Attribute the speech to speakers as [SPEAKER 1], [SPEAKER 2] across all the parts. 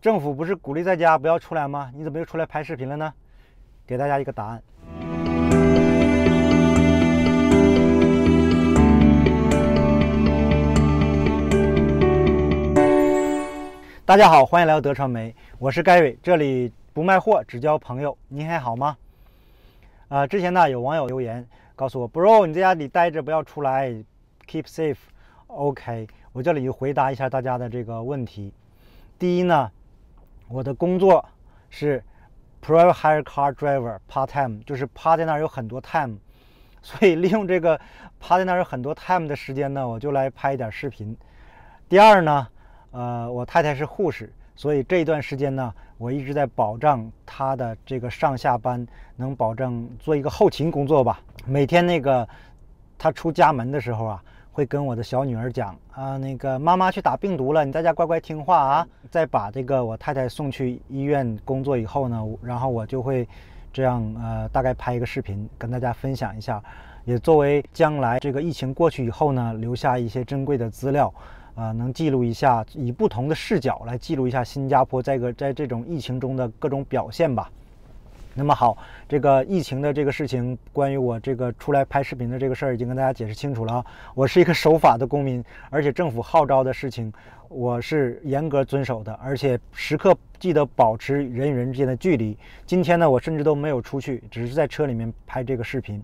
[SPEAKER 1] 政府不是鼓励在家不要出来吗？你怎么又出来拍视频了呢？给大家一个答案。大家好，欢迎来到德传媒，我是 Gary，这里不卖货，只交朋友。您还好吗？啊，之前呢有网友留言告诉我，Bro，你在家里待着，不要出来，keep safe，OK。我这里就回答一下大家的这个问题。第一呢。我的工作是 private hire car driver part time，就是趴在那儿有很多 time，所以利用这个趴在那儿有很多 time 的时间呢，我就来拍一点视频。第二呢，呃，我太太是护士，所以这一段时间呢，我一直在保障她的这个上下班能保证做一个后勤工作吧。每天那个她出家门的时候啊。会跟我的小女儿讲啊，那个妈妈去打病毒了，你在家乖乖听话啊。再把这个我太太送去医院工作以后呢，然后我就会这样呃，大概拍一个视频跟大家分享一下，也作为将来这个疫情过去以后呢，留下一些珍贵的资料啊，能记录一下，以不同的视角来记录一下新加坡在个在这种疫情中的各种表现吧。那么好，这个疫情的这个事情，关于我这个出来拍视频的这个事儿，已经跟大家解释清楚了啊。我是一个守法的公民，而且政府号召的事情，我是严格遵守的，而且时刻记得保持人与人之间的距离。今天呢，我甚至都没有出去，只是在车里面拍这个视频。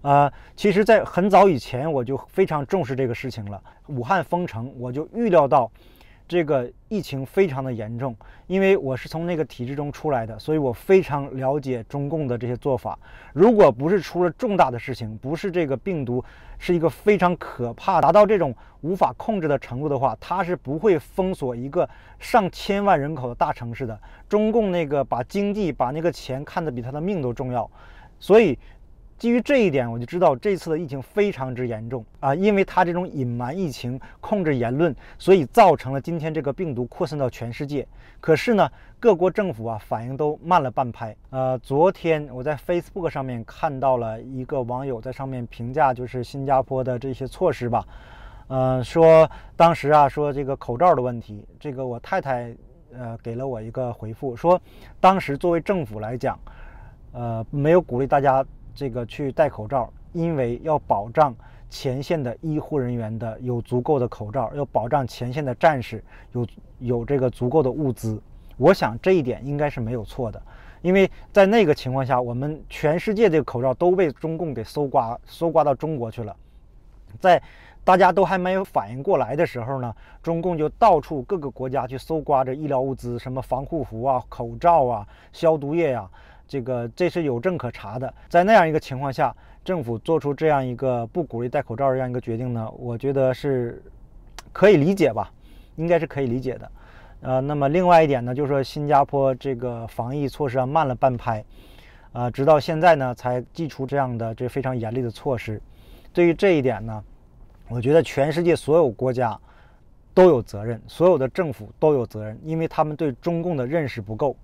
[SPEAKER 1] 呃，其实，在很早以前，我就非常重视这个事情了。武汉封城，我就预料到。这个疫情非常的严重，因为我是从那个体制中出来的，所以我非常了解中共的这些做法。如果不是出了重大的事情，不是这个病毒是一个非常可怕达到这种无法控制的程度的话，它是不会封锁一个上千万人口的大城市的。中共那个把经济把那个钱看得比他的命都重要，所以。基于这一点，我就知道这次的疫情非常之严重啊，因为他这种隐瞒疫情、控制言论，所以造成了今天这个病毒扩散到全世界。可是呢，各国政府啊反应都慢了半拍。呃，昨天我在 Facebook 上面看到了一个网友在上面评价，就是新加坡的这些措施吧，呃，说当时啊说这个口罩的问题，这个我太太呃给了我一个回复，说当时作为政府来讲，呃，没有鼓励大家。这个去戴口罩，因为要保障前线的医护人员的有足够的口罩，要保障前线的战士有有这个足够的物资。我想这一点应该是没有错的，因为在那个情况下，我们全世界的口罩都被中共给搜刮，搜刮到中国去了。在大家都还没有反应过来的时候呢，中共就到处各个国家去搜刮着医疗物资，什么防护服啊、口罩啊、消毒液呀。这个这是有证可查的，在那样一个情况下，政府做出这样一个不鼓励戴口罩这样一个决定呢，我觉得是，可以理解吧，应该是可以理解的。呃，那么另外一点呢，就是说新加坡这个防疫措施啊慢了半拍，啊，直到现在呢才祭出这样的这非常严厉的措施。对于这一点呢，我觉得全世界所有国家都有责任，所有的政府都有责任，因为他们对中共的认识不够。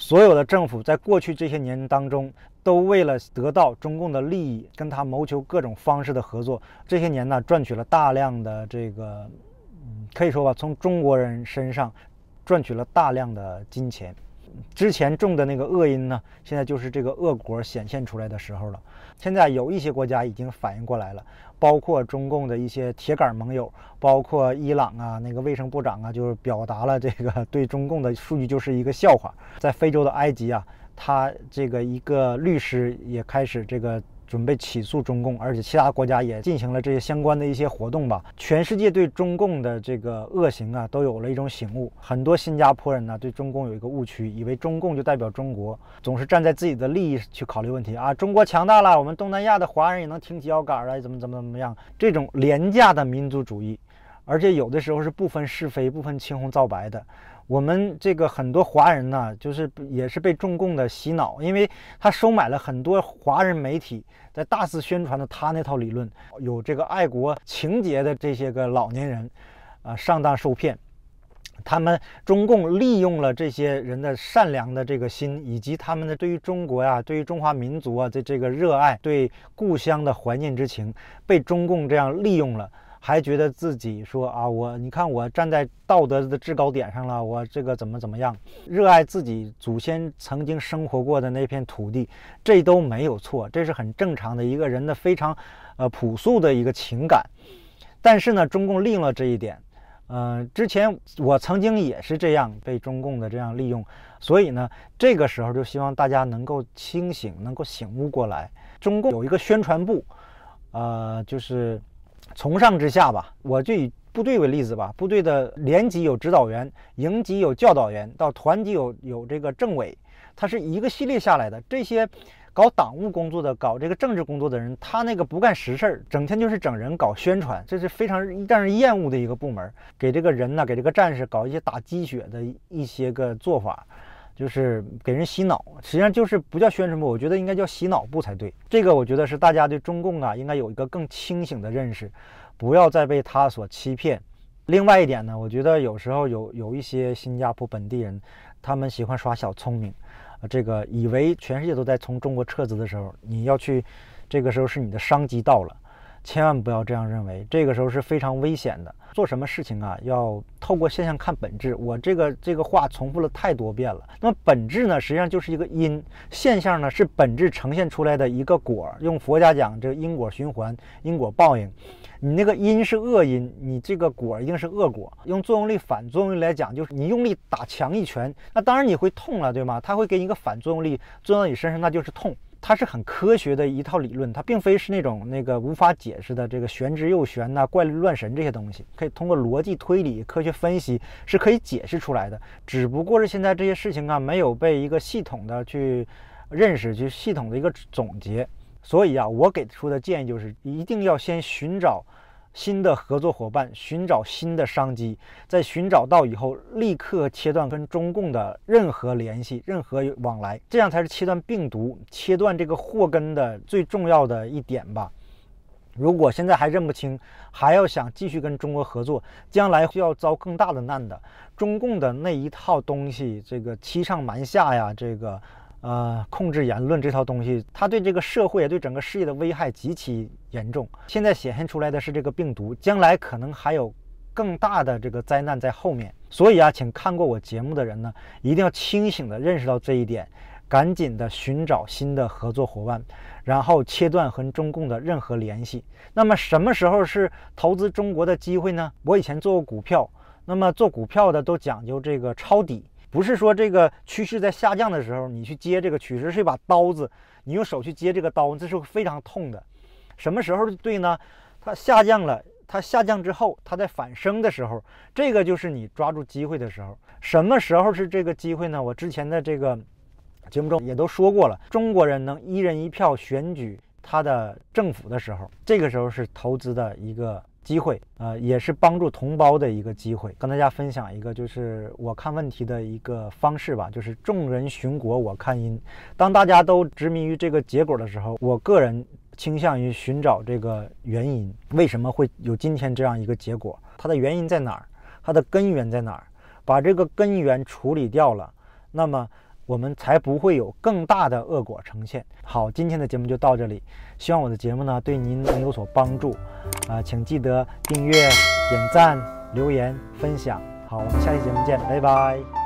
[SPEAKER 1] 所有的政府在过去这些年当中，都为了得到中共的利益，跟他谋求各种方式的合作。这些年呢，赚取了大量的这个，嗯，可以说吧，从中国人身上赚取了大量的金钱。之前种的那个恶因呢，现在就是这个恶果显现出来的时候了。现在有一些国家已经反应过来了，包括中共的一些铁杆盟友，包括伊朗啊，那个卫生部长啊，就是表达了这个对中共的数据就是一个笑话。在非洲的埃及啊，他这个一个律师也开始这个。准备起诉中共，而且其他国家也进行了这些相关的一些活动吧。全世界对中共的这个恶行啊，都有了一种醒悟。很多新加坡人呢，对中共有一个误区，以为中共就代表中国，总是站在自己的利益去考虑问题啊。中国强大了，我们东南亚的华人也能挺起腰杆来，怎么怎么怎么样？这种廉价的民族主义。而且有的时候是不分是非、不分青红皂白的。我们这个很多华人呢，就是也是被中共的洗脑，因为他收买了很多华人媒体，在大肆宣传的他那套理论。有这个爱国情节的这些个老年人，啊，上当受骗。他们中共利用了这些人的善良的这个心，以及他们的对于中国呀、对于中华民族啊的这个热爱，对故乡的怀念之情，被中共这样利用了。还觉得自己说啊，我你看我站在道德的制高点上了，我这个怎么怎么样，热爱自己祖先曾经生活过的那片土地，这都没有错，这是很正常的一个人的非常呃朴素的一个情感。但是呢，中共利用了这一点，呃，之前我曾经也是这样被中共的这样利用，所以呢，这个时候就希望大家能够清醒，能够醒悟过来。中共有一个宣传部，呃，就是。从上至下吧，我就以部队为例子吧。部队的连级有指导员，营级有教导员，到团级有有这个政委，他是一个系列下来的。这些搞党务工作的、搞这个政治工作的人，他那个不干实事儿，整天就是整人、搞宣传，这是非常让人厌恶的一个部门。给这个人呢，给这个战士搞一些打鸡血的一些个做法。就是给人洗脑，实际上就是不叫宣传部，我觉得应该叫洗脑部才对。这个我觉得是大家对中共啊应该有一个更清醒的认识，不要再被他所欺骗。另外一点呢，我觉得有时候有有一些新加坡本地人，他们喜欢耍小聪明，啊，这个以为全世界都在从中国撤资的时候，你要去，这个时候是你的商机到了。千万不要这样认为，这个时候是非常危险的。做什么事情啊，要透过现象看本质。我这个这个话重复了太多遍了。那么本质呢，实际上就是一个因，现象呢是本质呈现出来的一个果。用佛家讲，这因果循环，因果报应。你那个因是恶因，你这个果一定是恶果。用作用力反作用力来讲，就是你用力打强一拳，那当然你会痛了，对吗？它会给你一个反作用力作用到你身上，那就是痛。它是很科学的一套理论，它并非是那种那个无法解释的这个玄之又玄呐、怪力乱神这些东西，可以通过逻辑推理、科学分析是可以解释出来的。只不过是现在这些事情啊，没有被一个系统的去认识，去系统的一个总结。所以啊，我给出的建议就是，一定要先寻找。新的合作伙伴，寻找新的商机，在寻找到以后，立刻切断跟中共的任何联系、任何往来，这样才是切断病毒、切断这个祸根的最重要的一点吧。如果现在还认不清，还要想继续跟中国合作，将来需要遭更大的难的。中共的那一套东西，这个欺上瞒下呀，这个。呃，控制言论这套东西，它对这个社会、对整个事业的危害极其严重。现在显现出来的是这个病毒，将来可能还有更大的这个灾难在后面。所以啊，请看过我节目的人呢，一定要清醒地认识到这一点，赶紧的寻找新的合作伙伴，然后切断和中共的任何联系。那么什么时候是投资中国的机会呢？我以前做过股票，那么做股票的都讲究这个抄底。不是说这个趋势在下降的时候，你去接这个趋势是一把刀子，你用手去接这个刀，这是非常痛的。什么时候对呢？它下降了，它下降之后，它在反升的时候，这个就是你抓住机会的时候。什么时候是这个机会呢？我之前的这个节目中也都说过了，中国人能一人一票选举他的政府的时候，这个时候是投资的一个。机会啊，也是帮助同胞的一个机会。跟大家分享一个，就是我看问题的一个方式吧，就是众人寻果，我看因。当大家都执迷于这个结果的时候，我个人倾向于寻找这个原因，为什么会有今天这样一个结果？它的原因在哪儿？它的根源在哪儿？把这个根源处理掉了，那么。我们才不会有更大的恶果呈现。好，今天的节目就到这里，希望我的节目呢对您能有所帮助。啊，请记得订阅、点赞、留言、分享。好，我们下期节目见，拜拜。